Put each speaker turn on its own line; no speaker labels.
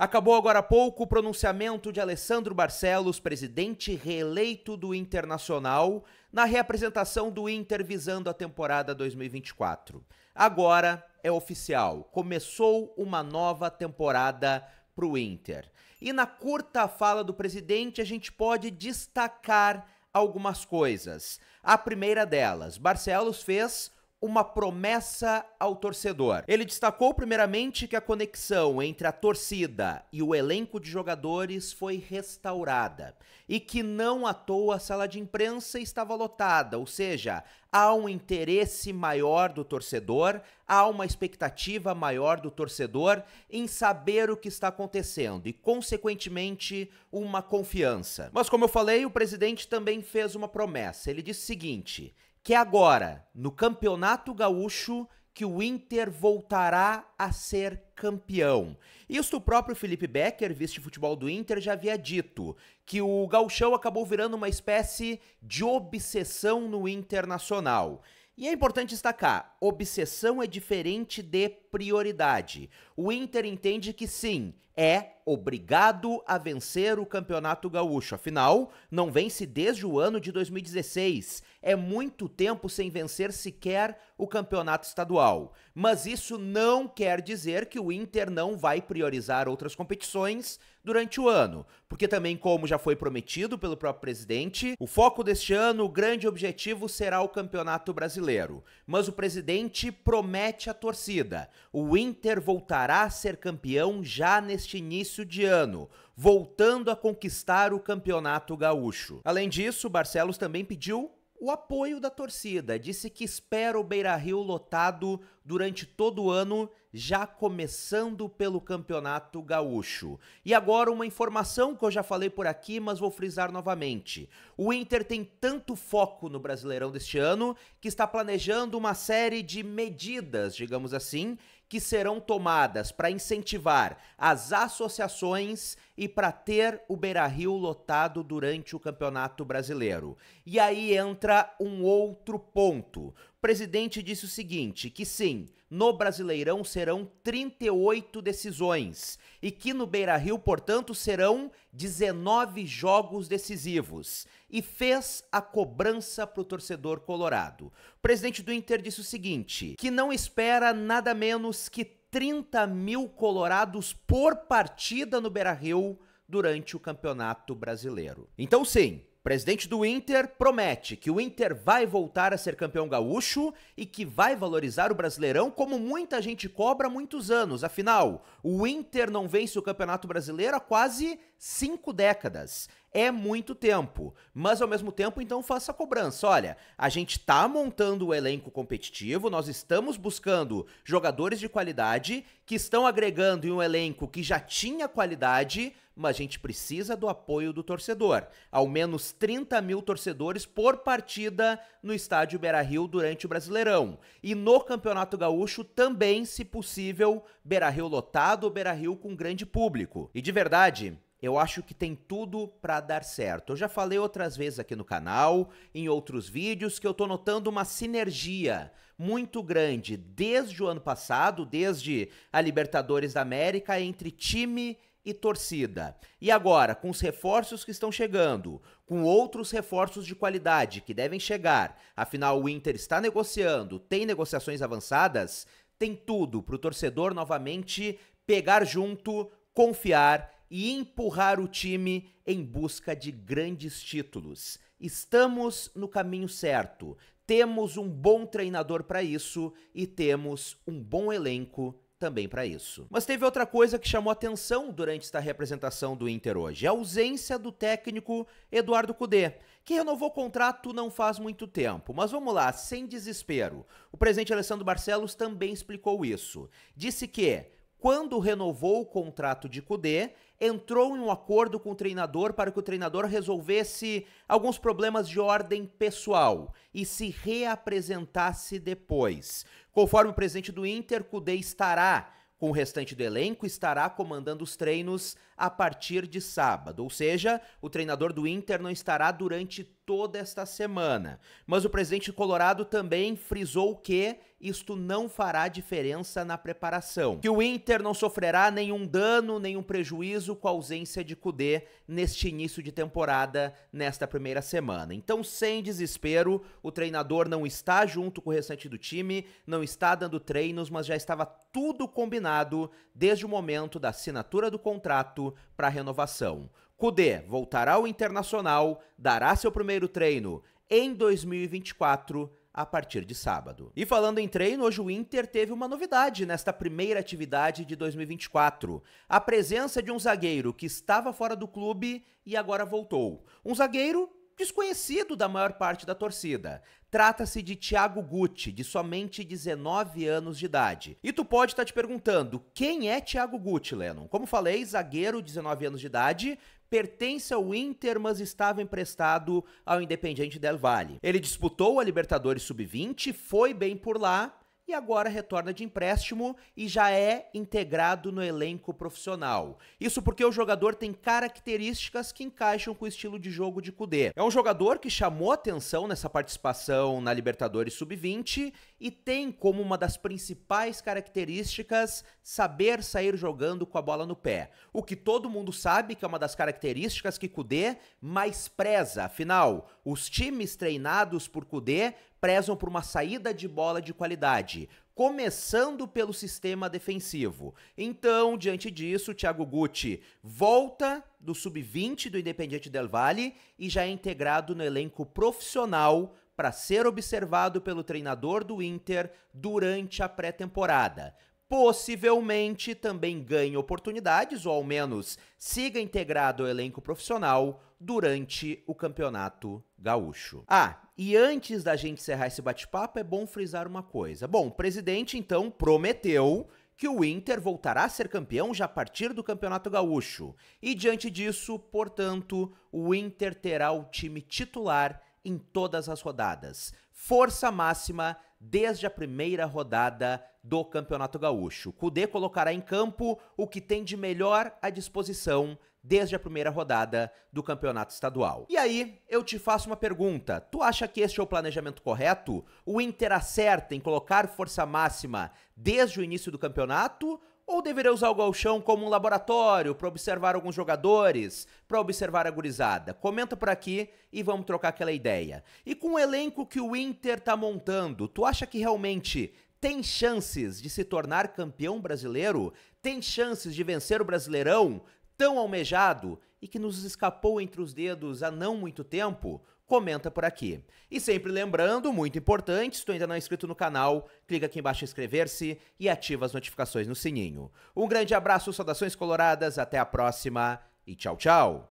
Acabou agora há pouco o pronunciamento de Alessandro Barcelos, presidente reeleito do Internacional, na reapresentação do Inter visando a temporada 2024. Agora é oficial, começou uma nova temporada para o Inter. E na curta fala do presidente, a gente pode destacar algumas coisas. A primeira delas, Barcelos fez uma promessa ao torcedor. Ele destacou primeiramente que a conexão entre a torcida e o elenco de jogadores foi restaurada e que não à toa a sala de imprensa estava lotada, ou seja, há um interesse maior do torcedor, há uma expectativa maior do torcedor em saber o que está acontecendo e, consequentemente, uma confiança. Mas, como eu falei, o presidente também fez uma promessa. Ele disse o seguinte: que é agora, no Campeonato Gaúcho, que o Inter voltará a ser campeão. Isso o próprio Felipe Becker, vice-futebol do Inter, já havia dito, que o gauchão acabou virando uma espécie de obsessão no Internacional. E é importante destacar, obsessão é diferente de prioridade. O Inter entende que sim, é obrigado a vencer o Campeonato Gaúcho. Afinal, não vence desde o ano de 2016. É muito tempo sem vencer sequer o Campeonato Estadual. Mas isso não quer dizer que o Inter não vai priorizar outras competições durante o ano, porque também, como já foi prometido pelo próprio presidente, o foco deste ano, o grande objetivo será o Campeonato Brasileiro. Mas o presidente promete à torcida: o Inter voltará a ser campeão já neste neste início de ano, voltando a conquistar o Campeonato Gaúcho. Além disso, Barcelos também pediu o apoio da torcida. Disse que espera o Beira Rio lotado durante todo o ano, já começando pelo Campeonato Gaúcho. E agora uma informação que eu já falei por aqui, mas vou frisar novamente. O Inter tem tanto foco no Brasileirão deste ano que está planejando uma série de medidas, digamos assim, que serão tomadas para incentivar as associações e para ter o Beira-Rio lotado durante o Campeonato Brasileiro. E aí entra um outro ponto. O presidente disse o seguinte, que sim, no Brasileirão serão 38 decisões e que no Beira-Rio, portanto, serão 19 jogos decisivos e fez a cobrança para o torcedor colorado. O presidente do Inter disse o seguinte, que não espera nada menos que 30 mil colorados por partida no Beira Rio durante o Campeonato Brasileiro. Então, sim, Presidente do Inter promete que o Inter vai voltar a ser campeão gaúcho e que vai valorizar o Brasileirão como muita gente cobra há muitos anos. Afinal, o Inter não vence o Campeonato Brasileiro há quase cinco décadas. É muito tempo. Mas ao mesmo tempo, então, faça a cobrança. Olha, a gente está montando o elenco competitivo, nós estamos buscando jogadores de qualidade que estão agregando em um elenco que já tinha qualidade, mas a gente precisa do apoio do torcedor. Ao menos 30 mil torcedores por partida no estádio Beira Rio durante o Brasileirão. E no Campeonato Gaúcho também, se possível, Beira Rio lotado, Beira Rio com grande público. E de verdade, eu acho que tem tudo para dar certo. Eu já falei outras vezes aqui no canal, em outros vídeos, que eu estou notando uma sinergia muito grande desde o ano passado, desde a Libertadores da América, entre time e torcida. E agora, com os reforços que estão chegando, com outros reforços de qualidade que devem chegar, afinal o Inter está negociando, tem negociações avançadas, tem tudo para o torcedor novamente pegar junto, confiar e empurrar o time em busca de grandes títulos. Estamos no caminho certo, temos um bom treinador para isso e temos um bom elenco também para isso. Mas teve outra coisa que chamou atenção durante esta representação do Inter hoje, a ausência do técnico Eduardo Cudê, que renovou o contrato não faz muito tempo. Mas vamos lá, sem desespero. O presidente Alessandro Barcelos também explicou isso. Disse que quando renovou o contrato de Kudê, entrou em um acordo com o treinador para que o treinador resolvesse alguns problemas de ordem pessoal e se reapresentasse depois. Conforme o presidente do Inter, Kudê estará com o restante do elenco, estará comandando os treinos a partir de sábado. Ou seja, o treinador do Inter não estará durante toda esta semana. Mas o presidente colorado também frisou que isto não fará diferença na preparação. Que o Inter não sofrerá nenhum dano, nenhum prejuízo com a ausência de Kudê neste início de temporada, nesta primeira semana. Então, sem desespero, o treinador não está junto com o restante do time, não está dando treinos, mas já estava tudo combinado desde o momento da assinatura do contrato para para renovação. Cudê voltará ao Internacional, dará seu primeiro treino em 2024 a partir de sábado. E falando em treino, hoje o Inter teve uma novidade nesta primeira atividade de 2024. A presença de um zagueiro que estava fora do clube e agora voltou. Um zagueiro desconhecido da maior parte da torcida. Trata-se de Thiago Gucci, de somente 19 anos de idade. E tu pode estar tá te perguntando, quem é Thiago Gucci, Lennon? Como falei, zagueiro, 19 anos de idade, pertence ao Inter, mas estava emprestado ao Independiente del Valle. Ele disputou a Libertadores Sub-20, foi bem por lá, e agora retorna de empréstimo e já é integrado no elenco profissional. Isso porque o jogador tem características que encaixam com o estilo de jogo de Kudê. É um jogador que chamou atenção nessa participação na Libertadores Sub-20 e tem como uma das principais características saber sair jogando com a bola no pé. O que todo mundo sabe que é uma das características que Kudê mais preza, afinal, os times treinados por Kudê prezam por uma saída de bola de qualidade, começando pelo sistema defensivo. Então, diante disso, Thiago Guti volta do sub-20 do Independiente Del Valle e já é integrado no elenco profissional para ser observado pelo treinador do Inter durante a pré-temporada. Possivelmente também ganhe oportunidades, ou ao menos siga integrado ao elenco profissional durante o Campeonato Gaúcho. Ah, e antes da gente encerrar esse bate-papo, é bom frisar uma coisa. Bom, o presidente então prometeu que o Inter voltará a ser campeão já a partir do Campeonato Gaúcho. E diante disso, portanto, o Inter terá o time titular em todas as rodadas. Força máxima desde a primeira rodada do Campeonato Gaúcho. Cudê colocará em campo o que tem de melhor à disposição desde a primeira rodada do Campeonato Estadual. E aí, eu te faço uma pergunta. Tu acha que este é o planejamento correto? O Inter acerta em colocar força máxima desde o início do campeonato ou deveria usar o galchão como um laboratório para observar alguns jogadores, para observar a gurizada? Comenta por aqui e vamos trocar aquela ideia. E com o elenco que o Inter tá montando, tu acha que realmente tem chances de se tornar campeão brasileiro? Tem chances de vencer o Brasileirão tão almejado? e que nos escapou entre os dedos há não muito tempo, comenta por aqui. E sempre lembrando, muito importante, se tu ainda não é inscrito no canal, clica aqui embaixo em inscrever-se e ativa as notificações no sininho. Um grande abraço, saudações coloradas, até a próxima e tchau, tchau!